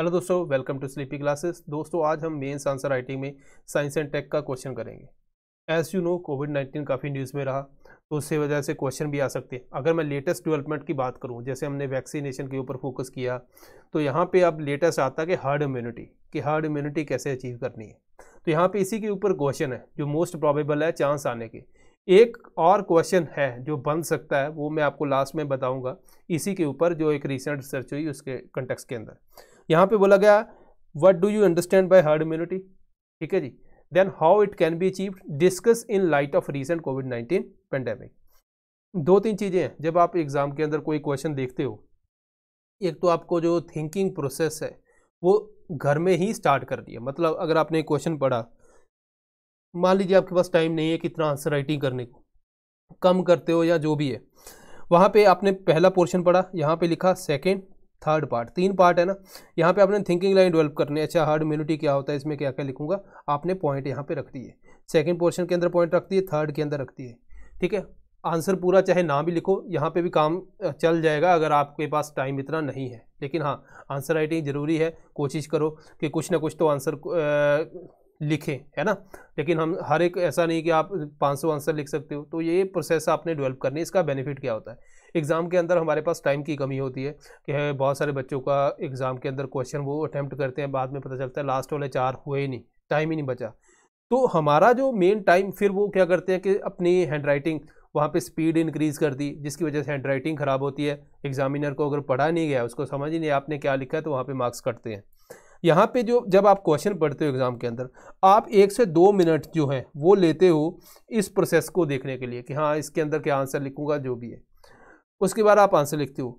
hello दोस्तों welcome to sleepy classes दोस्तों आज हम मेंस आंसर राइटिंग में साइंस एंड टेक का क्वेश्चन करेंगे as you know covid nineteen काफ़ी न्यूज़ में रहा तो उससे वजह से क्वेश्चन भी आ सकते हैं अगर मैं लेटेस्ट डेवलपमेंट की बात करूं जैसे हमने वैक्सीनेशन के ऊपर फोकस किया तो यहाँ पर अब लेटेस्ट आता है कि हार्ड इम्यूनिटी कि हार्ड इम्यूनिटी कैसे अचीव करनी है तो यहाँ पर इसी के ऊपर क्वेश्चन है जो मोस्ट प्रॉबेबल है चांस आने के एक और क्वेश्चन है जो बन सकता है वो मैं आपको लास्ट में बताऊँगा इसी के ऊपर जो एक रिसेंट रिसर्च हुई उसके कंटेक्स के अंदर यहाँ पे बोला गया what do you understand by herd immunity ठीक है जी then how it can be achieve discuss in light of recent covid nineteen pandemic दो तीन चीज़ें हैं जब आप एग्ज़ाम के अंदर कोई क्वेश्चन देखते हो एक तो आपको जो थिंकिंग प्रोसेस है वो घर में ही स्टार्ट कर दिया मतलब अगर आपने क्वेश्चन पढ़ा मान लीजिए आपके पास टाइम नहीं है कितना आंसर राइटिंग करने को कम करते हो या जो भी है वहाँ पे आपने पहला पोर्शन पढ़ा यहाँ पे लिखा सेकंड थर्ड पार्ट तीन पार्ट है ना यहाँ पे आपने थिंकिंग लाइन डेवलप करनी है अच्छा हर्ड इम्यूनिटी क्या होता है इसमें क्या क्या लिखूंगा आपने पॉइंट यहाँ पे रख दिए सेकंड पोर्शन के अंदर पॉइंट रख दिए थर्ड के अंदर रख दिए ठीक है आंसर पूरा चाहे ना भी लिखो यहाँ पे भी काम चल जाएगा अगर आपके पास टाइम इतना नहीं है लेकिन हाँ आंसर राइटिंग ज़रूरी है कोशिश करो कि कुछ ना कुछ तो आंसर लिखें है ना लेकिन हम हर एक ऐसा नहीं कि आप सौ आंसर लिख सकते हो तो ये प्रोसेस आपने डेवलप करनी है इसका बेनिफिट क्या होता है एग्ज़ाम के अंदर हमारे पास टाइम की कमी होती है कि बहुत सारे बच्चों का एग्ज़ाम के अंदर क्वेश्चन वो अटैम्प्ट करते हैं बाद में पता चलता है लास्ट वाले चार हुए ही नहीं टाइम ही नहीं बचा तो हमारा जो मेन टाइम फिर वो क्या करते हैं कि अपनी हैंड राइटिंग वहाँ पर स्पीड इंक्रीज़ कर दी जिसकी वजह से हैंड राइटिंग ख़राब होती है एग्जामिनर को अगर पढ़ा नहीं गया उसको समझ ही नहीं आपने क्या लिखा है तो वहाँ पर मार्क्स कटते हैं यहाँ पे जो जब आप क्वेश्चन पढ़ते हो एग्ज़ाम के अंदर आप एक से दो मिनट जो है वो लेते हो इस प्रोसेस को देखने के लिए कि हाँ इसके अंदर क्या आंसर लिखूँगा जो भी है उसके बाद आप आंसर लिखते हो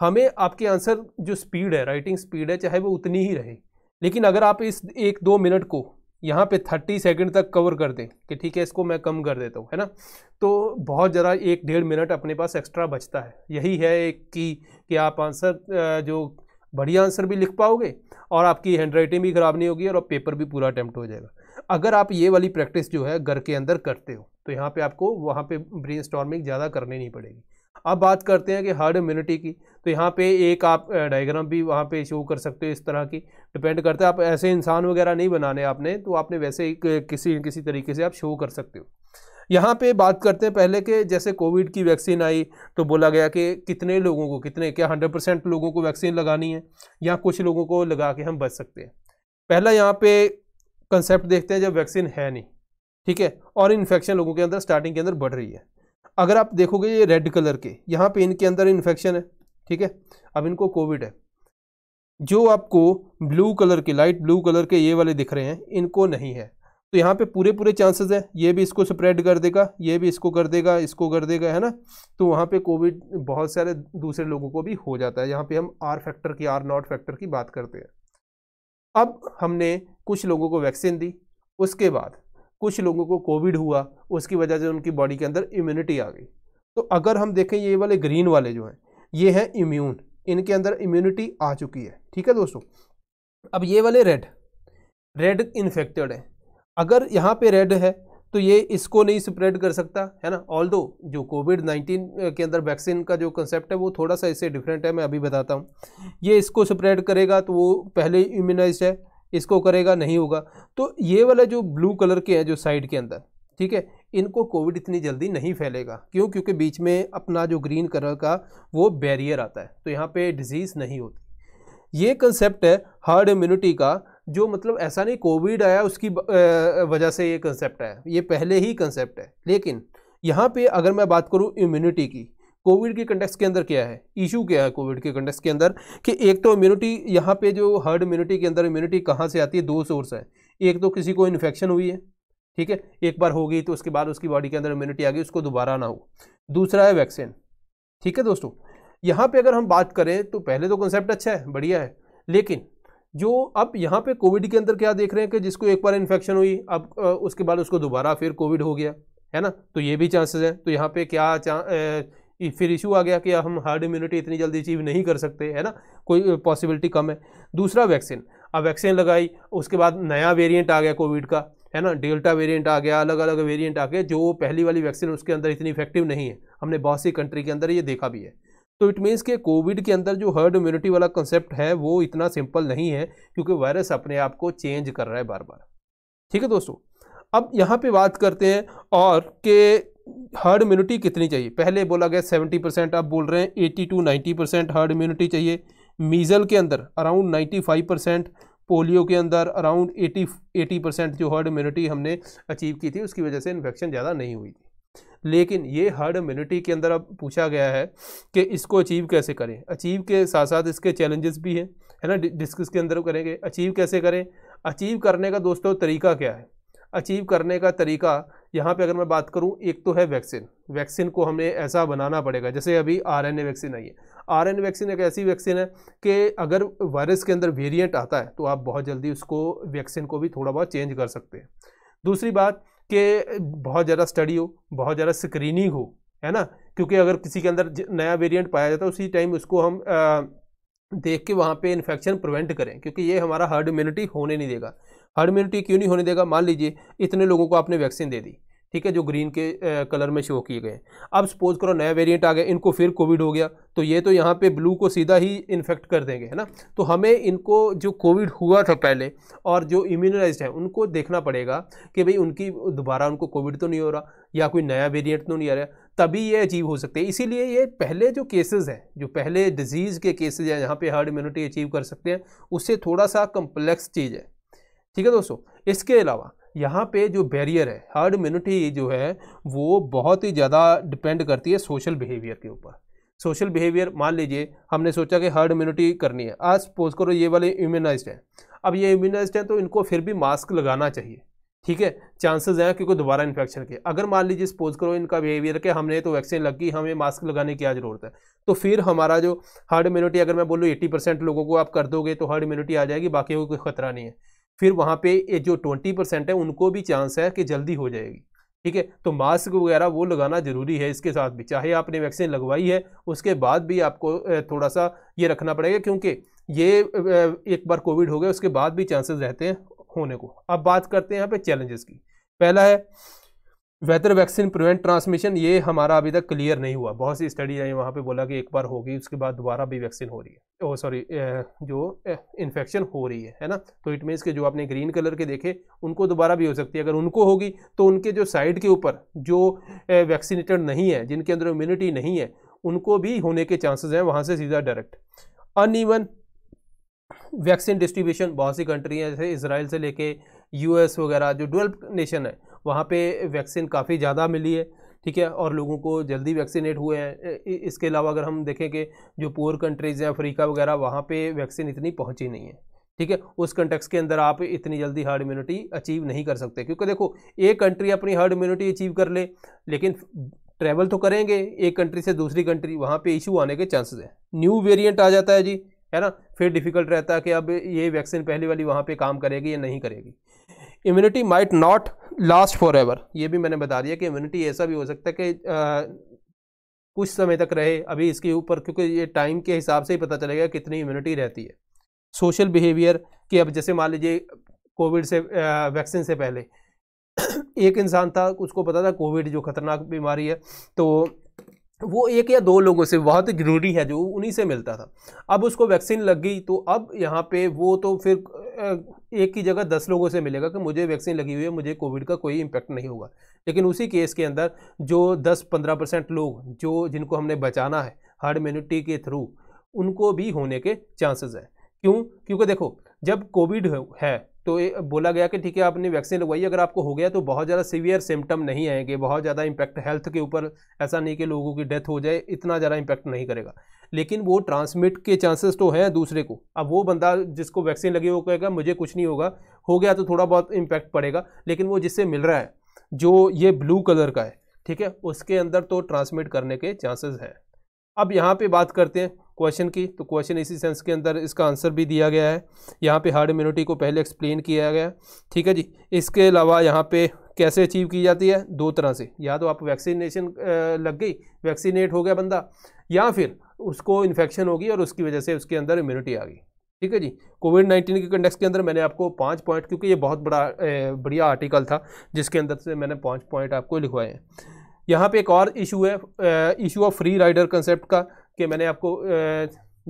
हमें आपके आंसर जो स्पीड है राइटिंग स्पीड है चाहे वो उतनी ही रहे लेकिन अगर आप इस एक दो मिनट को यहाँ पे थर्टी सेकंड तक कवर कर दें कि ठीक है इसको मैं कम कर देता हूँ है ना तो बहुत ज़रा एक डेढ़ मिनट अपने पास एक्स्ट्रा बचता है यही है एक की कि आप आंसर जो बढ़िया आंसर भी लिख पाओगे और आपकी हैंड राइटिंग भी ख़राब नहीं होगी और पेपर भी पूरा अटैम्प्ट हो जाएगा अगर आप ये वाली प्रैक्टिस जो है घर के अंदर करते हो तो यहाँ पे आपको वहाँ पे ब्रेन ज़्यादा करनी नहीं पड़ेगी अब बात करते हैं कि हार्ड इम्यूनिटी की तो यहाँ पे एक आप डायग्राम भी वहाँ पे शो कर सकते हो इस तरह की डिपेंड करता है आप ऐसे इंसान वगैरह नहीं बनाने आपने तो आपने वैसे ही किसी किसी तरीके से आप शो कर सकते हो यहाँ पे बात करते हैं पहले के जैसे कोविड की वैक्सीन आई तो बोला गया कि कितने लोगों को कितने क्या हंड्रेड परसेंट लोगों को वैक्सीन लगानी है या कुछ लोगों को लगा के हम बच सकते हैं पहला यहाँ पर कंसेप्ट देखते हैं जब वैक्सीन है नहीं ठीक है और इन्फेक्शन लोगों के अंदर स्टार्टिंग के अंदर बढ़ रही है अगर आप देखोगे ये रेड कलर के यहाँ पे इनके अंदर इन्फेक्शन है ठीक है अब इनको कोविड है जो आपको ब्लू कलर के लाइट ब्लू कलर के ये वाले दिख रहे हैं इनको नहीं है तो यहाँ पे पूरे पूरे चांसेस हैं ये भी इसको स्प्रेड कर देगा ये भी इसको कर देगा इसको कर देगा है ना तो वहाँ पे कोविड बहुत सारे दूसरे लोगों को भी हो जाता है यहाँ पे हम आर फैक्टर की आर नॉट फैक्टर की बात करते हैं अब हमने कुछ लोगों को वैक्सीन दी उसके बाद कुछ लोगों को कोविड हुआ उसकी वजह से उनकी बॉडी के अंदर इम्यूनिटी आ गई तो अगर हम देखें ये वाले ग्रीन वाले जो हैं ये हैं इम्यून इनके अंदर इम्यूनिटी आ चुकी है ठीक है दोस्तों अब ये वाले रेड रेड इन्फेक्टेड है अगर यहाँ पे रेड है तो ये इसको नहीं स्प्रेड कर सकता है ना ऑल दो जो कोविड नाइन्टीन के अंदर वैक्सीन का जो कंसेप्ट है वो थोड़ा सा इससे डिफरेंट है मैं अभी बताता हूँ ये इसको स्प्रेड करेगा तो वो पहले इम्यूनाइज है इसको करेगा नहीं होगा तो ये वाला जो ब्लू कलर के हैं जो साइड के अंदर ठीक है इनको कोविड इतनी जल्दी नहीं फैलेगा क्यों क्योंकि बीच में अपना जो ग्रीन कलर का वो बैरियर आता है तो यहाँ पे डिजीज़ नहीं होती ये कंसेप्ट है हर्ड इम्यूनिटी का जो मतलब ऐसा नहीं कोविड आया उसकी वजह से ये कंसेप्ट आया ये पहले ही कंसेप्ट है लेकिन यहाँ पे अगर मैं बात करूँ इम्यूनिटी की कोविड के कंटेक्स के अंदर क्या है इशू क्या है कोविड के कंटेक्स के अंदर कि एक तो इम्यूनिटी यहाँ पे जो हर्ड इम्यूनिटी के अंदर इम्यूनिटी कहाँ से आती है दो सोर्स है एक तो किसी को इन्फेक्शन हुई है ठीक है एक बार हो गई तो उसके बाद उसकी बॉडी के अंदर इम्यूनिटी आ गई उसको दोबारा ना हो दूसरा है वैक्सीन ठीक है दोस्तों यहाँ पे अगर हम बात करें तो पहले तो कॉन्सेप्ट अच्छा है बढ़िया है लेकिन जो अब यहाँ पे कोविड के अंदर क्या देख रहे हैं कि जिसको एक बार इन्फेक्शन हुई अब उसके बाद उसको दोबारा फिर कोविड हो गया है ना तो ये भी चांसेस हैं तो यहाँ पे क्या फिर इशू आ गया कि हम हार्ड इम्यूनिटी इतनी जल्दी अचीव नहीं कर सकते है ना कोई पॉसिबिलिटी कम है दूसरा वैक्सीन अब वैक्सीन लगाई उसके बाद नया वेरिएंट आ गया कोविड का है ना डेल्टा वेरिएंट आ गया अलग अलग वेरिएंट आ गए जो पहली वाली वैक्सीन उसके अंदर इतनी इफेक्टिव नहीं है हमने बहुत सी कंट्री के अंदर ये देखा भी है तो इट मीन्स कि कोविड के अंदर जो हर्ड इम्यूनिटी वाला कंसेप्ट है वो इतना सिंपल नहीं है क्योंकि वायरस अपने आप को चेंज कर रहा है बार बार ठीक है दोस्तों अब यहाँ पे बात करते हैं और के हर्ड इम्यूनिटी कितनी चाहिए पहले बोला गया सेवेंटी परसेंट आप बोल रहे हैं eighty to ninety percent herd immunity चाहिए मीज़ल के अंदर around ninety five percent polio के अंदर अराउंड एटी एटी परसेंट जो हर्ड इम्यूनिटी हमने अचीव की थी उसकी वजह से इन्फेक्शन ज़्यादा नहीं हुई थी लेकिन ये हर्ड इम्यूनिटी के अंदर अब पूछा गया है कि इसको अचीव कैसे करें अचीव के साथ साथ इसके चैलेंजेस भी हैं है ना डिस्कस के अंदर करेंगे अचीव कैसे करें अचीव करने का दोस्तों तरीका क्या है अचीव करने का तरीका यहाँ पे अगर मैं बात करूँ एक तो है वैक्सीन वैक्सीन को हमें ऐसा बनाना पड़ेगा जैसे अभी आरएनए वैक्सीन आई है आरएनए वैक्सीन एक ऐसी वैक्सीन है कि अगर वायरस के अंदर वेरिएंट आता है तो आप बहुत जल्दी उसको वैक्सीन को भी थोड़ा बहुत चेंज कर सकते हैं दूसरी बात कि बहुत ज़्यादा स्टडी हो बहुत ज़्यादा स्क्रीनिंग हो है ना क्योंकि अगर किसी के अंदर नया वेरियंट पाया जाता है उसी टाइम उसको हम आ, देख के वहाँ पे इन्फेक्शन प्रिवेंट करें क्योंकि ये हमारा हर्ड इम्यूनिटी होने नहीं देगा हर्ड इम्यूनिटी क्यों नहीं होने देगा मान लीजिए इतने लोगों को आपने वैक्सीन दे दी ठीक है जो ग्रीन के कलर में शो किए गए अब सपोज करो नया वेरिएंट आ गया इनको फिर कोविड हो गया तो ये तो यहाँ पे ब्लू को सीधा ही इन्फेक्ट कर देंगे है ना तो हमें इनको जो कोविड हुआ था पहले और जो इम्यूनाइज है उनको देखना पड़ेगा कि भाई उनकी दोबारा उनको कोविड तो नहीं हो रहा या कोई नया वेरियंट तो नहीं आ रहा तभी ये अचीव हो सकते हैं इसीलिए ये पहले जो केसेस हैं जो पहले डिजीज़ के केसेज हैं जहाँ पे हर्ड इम्यूनिटी अचीव कर सकते हैं उससे थोड़ा सा कम्प्लेक्स चीज़ है ठीक है दोस्तों इसके अलावा यहाँ पे जो बैरियर है हर्ड इम्यूनिटी जो है वो बहुत ही ज़्यादा डिपेंड करती है सोशल बिहेवियर के ऊपर सोशल बिहेवियर मान लीजिए हमने सोचा कि हर्ड इम्यूनिटी करनी है आज सपोज करो ये वाले इम्यूनाइज हैं अब ये इम्यूनाइज हैं तो इनको फिर भी मास्क लगाना चाहिए ठीक है चांसेस हैं क्योंकि दोबारा इन्फेक्शन के अगर मान लीजिए सपोज करो इनका बिहेवियर कि हमने तो वैक्सीन लग गई हमें मास्क लगाने की क्या ज़रूरत है तो फिर हमारा जो हर्ड इम्यूनिटी अगर मैं बोलूँ 80 परसेंट लोगों को आप कर दोगे तो हर्ड इम्यूनिटी आ जाएगी बाकी कोई खतरा नहीं है फिर वहाँ पे ये जो ट्वेंटी परसेंट है उनको भी चांस है कि जल्दी हो जाएगी ठीक है तो मास्क वगैरह वो लगाना ज़रूरी है इसके साथ भी चाहे आपने वैक्सीन लगवाई है उसके बाद भी आपको थोड़ा सा ये रखना पड़ेगा क्योंकि ये एक बार कोविड हो गया उसके बाद भी चांसेस रहते हैं होने को अब बात करते हैं यहाँ पे चैलेंजेस की पहला है वेदर वैक्सीन प्रिवेंट ट्रांसमिशन ये हमारा अभी तक क्लियर नहीं हुआ बहुत सी स्टडी आई वहाँ पे बोला कि एक बार होगी उसके बाद दोबारा भी वैक्सीन हो रही है ओ सॉरी जो इन्फेक्शन हो रही है है ना तो इट मीन्स के जो आपने ग्रीन कलर के देखे उनको दोबारा भी हो सकती है अगर उनको होगी तो उनके जो साइड के ऊपर जो वैक्सीनेटेड नहीं है जिनके अंदर इम्यूनिटी नहीं है उनको भी होने के चांसेज हैं वहाँ से सीधा डायरेक्ट ईवन वैक्सीन डिस्ट्रीब्यूशन बहुत सी कंट्री हैं जैसे इसराइल से लेके यूएस वगैरह जो डेवलप नेशन है वहाँ पे वैक्सीन काफ़ी ज़्यादा मिली है ठीक है और लोगों को जल्दी वैक्सीनेट हुए हैं इसके अलावा अगर हम देखें कि जो पुअर कंट्रीज़ हैं अफ्रीका वगैरह वहाँ पे वैक्सीन इतनी पहुँची नहीं है ठीक है उस कंटेक्स के अंदर आप इतनी जल्दी हार्ड इम्यूनिटी अचीव नहीं कर सकते क्योंकि देखो एक कंट्री अपनी हार्ड इम्यूनिटी अचीव कर ले लेकिन ट्रैवल तो करेंगे एक कंट्री से दूसरी कंट्री वहाँ पे इशू आने के चांसेस हैं न्यू वेरिएंट आ जाता है जी है ना फिर डिफ़िकल्ट रहता है कि अब ये वैक्सीन पहली वाली वहाँ पर काम करेगी या नहीं करेगी immunity might not last forever ये भी मैंने बता दिया कि इम्यूनिटी ऐसा भी हो सकता है कि आ, कुछ समय तक रहे अभी इसके ऊपर क्योंकि ये टाइम के हिसाब से ही पता चलेगा कितनी इम्यूनिटी रहती है सोशल बिहेवियर कि अब जैसे मान लीजिए कोविड से वैक्सीन से पहले एक इंसान था उसको पता था कोविड जो खतरनाक बीमारी है तो वो एक या दो लोगों से बहुत ज़रूरी है जो उन्हीं से मिलता था अब उसको वैक्सीन लग गई तो अब यहाँ पे वो तो फिर एक की जगह दस लोगों से मिलेगा कि मुझे वैक्सीन लगी हुई है मुझे कोविड का कोई इम्पैक्ट नहीं होगा लेकिन उसी केस के अंदर जो दस पंद्रह परसेंट लोग जो जिनको हमने बचाना है हर्ड इम्यूनिटी के थ्रू उनको भी होने के चांसेस हैं क्यों क्योंकि देखो जब कोविड है तो बोला गया कि ठीक है आपने वैक्सीन लगवाई अगर आपको हो गया तो बहुत ज़्यादा सीवियर सिम्टम नहीं आएंगे बहुत ज़्यादा इम्पैक्ट हेल्थ के ऊपर ऐसा नहीं कि लोगों की डेथ हो जाए इतना ज़्यादा इम्पैक्ट नहीं करेगा लेकिन वो ट्रांसमिट के चांसेस तो हैं दूसरे को अब वो बंदा जिसको वैक्सीन लगी वो कहेगा मुझे कुछ नहीं होगा हो गया तो थोड़ा बहुत इम्पैक्ट पड़ेगा लेकिन वो जिससे मिल रहा है जो ये ब्लू कलर का है ठीक है उसके अंदर तो ट्रांसमिट करने के चांसेस हैं अब यहाँ पे बात करते हैं क्वेश्चन की तो क्वेश्चन इसी सेंस के अंदर इसका आंसर भी दिया गया है यहाँ पे हार्ड इम्यूनिटी को पहले एक्सप्लेन किया गया ठीक है जी इसके अलावा यहाँ पे कैसे अचीव की जाती है दो तरह से या तो आप वैक्सीनेशन लग गई वैक्सीनेट हो गया बंदा या फिर उसको इन्फेक्शन होगी और उसकी वजह से उसके अंदर इम्यूनिटी आ गई ठीक है जी कोविड नाइन्टीन के कंडेक्स के अंदर मैंने आपको पाँच पॉइंट क्योंकि ये बहुत बड़ा बढ़िया आर्टिकल था जिसके अंदर से मैंने पाँच पॉइंट आपको लिखवाए हैं यहाँ पे एक और इशू है issue of free rider concept का कि मैंने आपको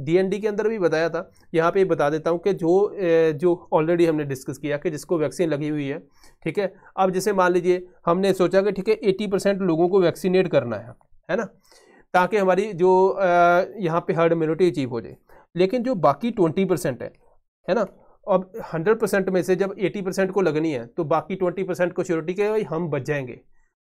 डीएनडी के अंदर भी बताया था यहाँ पे बता देता हूँ कि जो ए, जो ऑलरेडी हमने डिस्कस किया कि जिसको वैक्सीन लगी हुई है ठीक है अब जैसे मान लीजिए हमने सोचा कि ठीक है एटी परसेंट लोगों को वैक्सीनेट करना है है ना ताकि हमारी जो यहाँ पे हर्ड इम्यूनिटी अचीव हो जाए लेकिन जो बाकी ट्वेंटी परसेंट है है ना अब हंड्रेड परसेंट में से जब एटी परसेंट को लगनी है तो बाकी ट्वेंटी परसेंट को श्योरिटी के भाई हम बच जाएंगे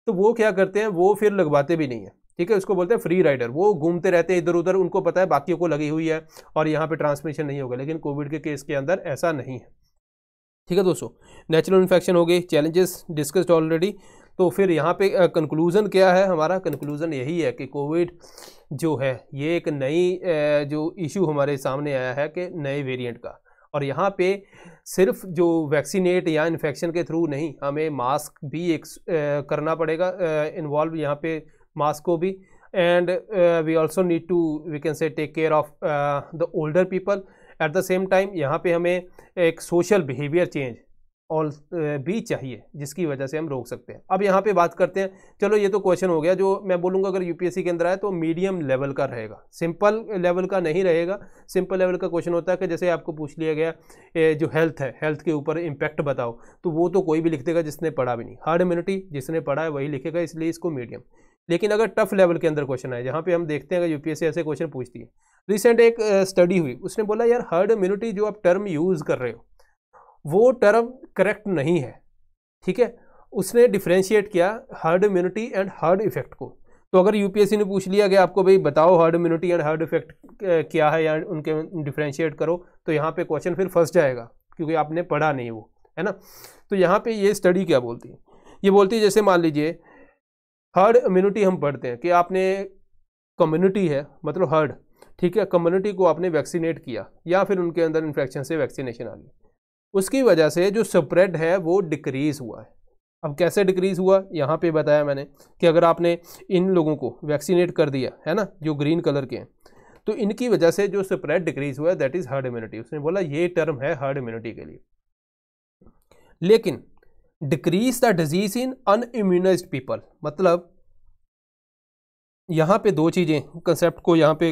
तो वो क्या करते हैं वो फिर लगवाते भी नहीं है ठीक है उसको बोलते हैं फ्री राइडर वो घूमते रहते हैं इधर उधर उनको पता है बाकी को लगी हुई है और यहाँ पर ट्रांसमिशन नहीं होगा लेकिन कोविड के केस के अंदर ऐसा नहीं है ठीक है दोस्तों नेचुरल इन्फेक्शन हो गई चैलेंजेस डिस्कस्ड ऑलरेडी तो फिर यहाँ पे कंक्लूज़न क्या है हमारा कंक्लूज़न यही है कि कोविड जो है ये एक नई जो इशू हमारे सामने आया है कि नए वेरिएंट का और यहाँ पे सिर्फ जो वैक्सीनेट या इन्फेक्शन के थ्रू नहीं हमें मास्क भी एक करना पड़ेगा इन्वॉल्व यहाँ पे मास्क को भी and we also need to we can say take care of the older people at the same time यहाँ पे हमें एक सोशल बिहेवियर चेंज और भी चाहिए जिसकी वजह से हम रोक सकते हैं अब यहाँ पे बात करते हैं चलो ये तो क्वेश्चन हो गया जो मैं बोलूँगा अगर यूपीएससी के अंदर आए तो मीडियम लेवल का रहेगा सिंपल लेवल का नहीं रहेगा सिंपल लेवल का क्वेश्चन होता है कि जैसे आपको पूछ लिया गया जो हेल्थ है हेल्थ के ऊपर इम्पैक्ट बताओ तो वो तो कोई भी लिख देगा जिसने पढ़ा भी नहीं हार्ड इम्यूनिटी जिसने पढ़ा है वही लिखेगा इसलिए इसको मीडियम लेकिन अगर टफ लेवल के अंदर क्वेश्चन आए जहाँ पर हम देखते हैं अगर यू ऐसे क्वेश्चन पूछती है रिसेंट एक स्टडी हुई उसने बोला यार हर्ड इम्यूनिटी जो आप टर्म यूज़ कर रहे हो वो टर्म करेक्ट नहीं है ठीक है उसने डिफ्रेंशिएट किया herd immunity and herd effect को तो अगर यूपीएससी ने पूछ लिया कि आपको भाई बताओ herd immunity and herd effect क्या है या उनके डिफ्रेंशिएट करो तो यहाँ पे क्वेश्चन फिर फंस जाएगा क्योंकि आपने पढ़ा नहीं वो है ना तो यहाँ पे ये स्टडी क्या बोलती है ये बोलती है जैसे मान लीजिए हर्ड इम्यूनिटी हम पढ़ते हैं कि आपने कम्युनिटी है मतलब हर्ड ठीक है कम्युनिटी को आपने वैक्सीनेट किया या फिर उनके अंदर इन्फेक्शन से वैक्सीनेशन आ गई उसकी वजह से जो स्प्रेड है वो डिक्रीज़ हुआ है अब कैसे डिक्रीज़ हुआ यहाँ पे बताया मैंने कि अगर आपने इन लोगों को वैक्सीनेट कर दिया है ना जो ग्रीन कलर के हैं तो इनकी वजह से जो स्प्रेड डिक्रीज़ हुआ है दैट इज़ हर्ड इम्यूनिटी उसने बोला ये टर्म है हर्ड इम्यूनिटी के लिए लेकिन decrease the disease in unimmunise people मतलब यहाँ पे दो चीज़ें कंसेप्ट को यहाँ पे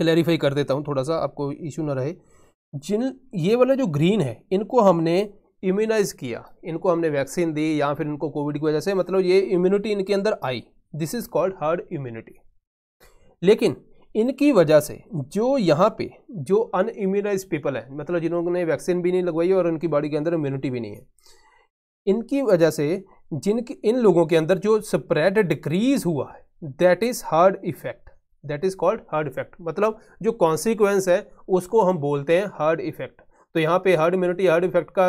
क्लैरिफाई कर देता हूँ थोड़ा सा आपको इशू ना रहे जिन ये वाला जो ग्रीन है इनको हमने इम्यूनाइज़ किया इनको हमने वैक्सीन दी या फिर इनको कोविड की वजह से मतलब ये इम्यूनिटी इनके अंदर आई this is called herd immunity लेकिन इनकी वजह से जो यहाँ पे जो अनइम्यूनाइज पीपल है मतलब जिन्होंने वैक्सीन भी नहीं लगवाई और उनकी बॉडी के अंदर इम्यूनिटी भी नहीं है इनकी वजह से जिनके इन लोगों के अंदर जो स्प्रेड डिक्रीज हुआ है that is hard effect that is called herd effect मतलब जो कॉन्सिक्वेंस है उसको हम बोलते हैं हर्ड इफेक्ट तो यहाँ पे हर्ड इम्यूनिटी हर्ड इफेक्ट का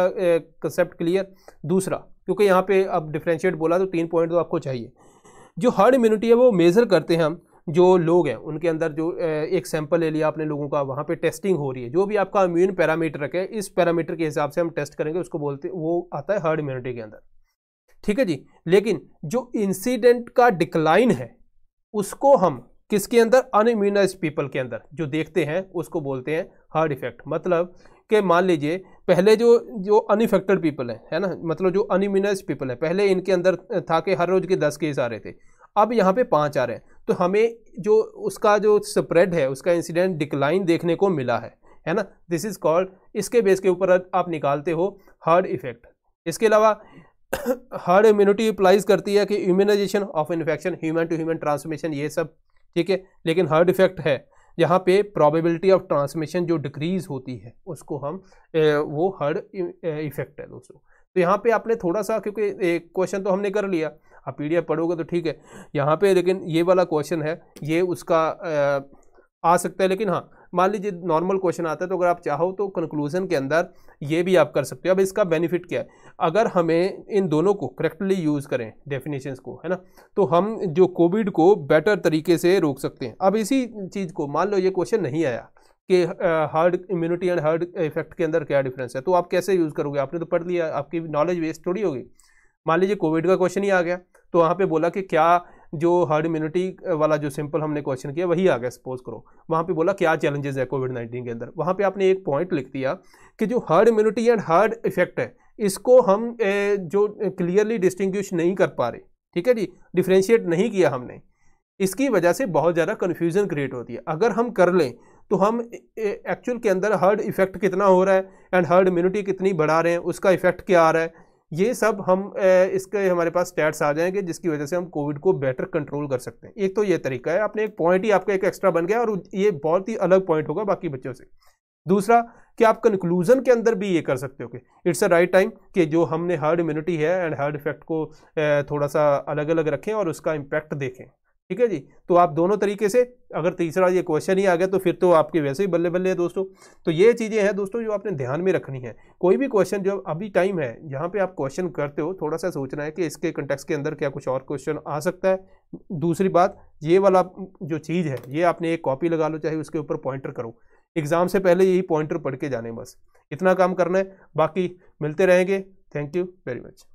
कंसेप्ट क्लियर दूसरा क्योंकि यहाँ पे अब डिफ्रेंशिएट बोला तो तीन पॉइंट तो आपको चाहिए जो हर्ड इम्यूनिटी है वो मेज़र करते हैं हम जो लोग हैं उनके अंदर जो एक सैंपल ले लिया आपने लोगों का वहाँ पे टेस्टिंग हो रही है जो भी आपका इम्यून पैरामीटर है इस पैरामीटर के हिसाब से हम टेस्ट करेंगे उसको बोलते वो आता है हर्ड इम्यूनिटी के अंदर ठीक है जी लेकिन जो इंसिडेंट का डिक्लाइन है उसको हम किसके अंदर अनइम्यूनाइज पीपल के अंदर जो देखते हैं उसको बोलते हैं हार्ड इफेक्ट मतलब कि मान लीजिए पहले जो जो अनइफेक्टेड पीपल हैं है ना मतलब जो अनइम्यूनाइज पीपल है पहले इनके अंदर था कि हर रोज़ के दस केस आ रहे थे अब यहाँ पे पाँच आ रहे हैं तो हमें जो उसका जो स्प्रेड है उसका इंसिडेंट डिक्लाइन देखने को मिला है है ना दिस इज़ कॉल्ड इसके बेस के ऊपर आप निकालते हो हार्ड इफेक्ट इसके अलावा हार्ड इम्यूनिटी अप्लाइज करती है कि immunization of infection human to human transmission ये सब ठीक है लेकिन हर्ड इफेक्ट है यहाँ पे प्रोबेबिलिटी ऑफ ट्रांसमिशन जो डिक्रीज होती है उसको हम वो हर्ड इफेक्ट है दोस्तों तो यहाँ पे आपने थोड़ा सा क्योंकि एक क्वेश्चन तो हमने कर लिया आप पी पढ़ोगे तो ठीक है यहाँ पे लेकिन ये वाला क्वेश्चन है ये उसका आ, आ सकता है लेकिन हाँ मान लीजिए नॉर्मल क्वेश्चन आता है तो अगर आप चाहो तो कंक्लूजन के अंदर ये भी आप कर सकते हो अब इसका बेनिफिट क्या है अगर हमें इन दोनों को करेक्टली यूज़ करें डेफिनेशंस को है ना तो हम जो कोविड को बेटर तरीके से रोक सकते हैं अब इसी चीज़ को मान लो ये क्वेश्चन नहीं आया कि hard immunity and hard effect के अंदर क्या डिफरेंस है तो आप कैसे यूज़ करोगे आपने तो पढ़ लिया आपकी नॉलेज वेस्ट थोड़ी होगी मान लीजिए कोविड का क्वेश्चन ही आ गया तो वहाँ पे बोला कि क्या जो हर्ड इम्यूनिटी वाला जो सिंपल हमने क्वेश्चन किया वही आ गया सपोज करो वहाँ पे बोला क्या चैलेंजेस है कोविड नाइन्टीन के अंदर वहाँ पे आपने एक पॉइंट लिख दिया कि जो herd immunity and herd effect है इसको हम जो क्लियरली डिस्टिंग्विश नहीं कर पा रहे ठीक है जी डिफ्रेंशिएट नहीं किया हमने इसकी वजह से बहुत ज़्यादा कन्फ्यूज़न क्रिएट होती है अगर हम कर लें तो हम एक्चुअल के अंदर हर्ड इफेक्ट कितना हो रहा है एंड हर्ड इम्यूनिटी कितनी बढ़ा रहे हैं उसका इफेक्ट क्या आ रहा है ये सब हम इसके हमारे पास स्टैट्स आ जाएंगे जिसकी वजह से हम कोविड को बेटर कंट्रोल कर सकते हैं एक तो ये तरीका है आपने एक पॉइंट ही आपका एक एक्स्ट्रा बन गया और ये बहुत ही अलग पॉइंट होगा बाकी बच्चों से दूसरा कि आप कंक्लूजन के अंदर भी ये कर सकते हो कि इट्स अ राइट टाइम कि जो हमने हर्ड इम्यूनिटी है एंड हर्ड इफेक्ट को थोड़ा सा अलग अलग रखें और उसका इम्पैक्ट देखें ठीक है जी तो आप दोनों तरीके से अगर तीसरा ये क्वेश्चन ही आ गया तो फिर तो आपके वैसे ही बल्ले बल्ले है दोस्तों तो ये चीज़ें हैं दोस्तों जो आपने ध्यान में रखनी है कोई भी क्वेश्चन जो अभी टाइम है जहाँ पे आप क्वेश्चन करते हो थोड़ा सा सोचना है कि इसके कंटेक्स के अंदर क्या कुछ और क्वेश्चन आ सकता है दूसरी बात ये वाला जो चीज़ है ये आपने एक कॉपी लगा लो चाहे उसके ऊपर पॉइंटर करो एग्ज़ाम से पहले यही पॉइंटर पढ़ के जाने बस इतना काम करना है बाकी मिलते रहेंगे थैंक यू वेरी मच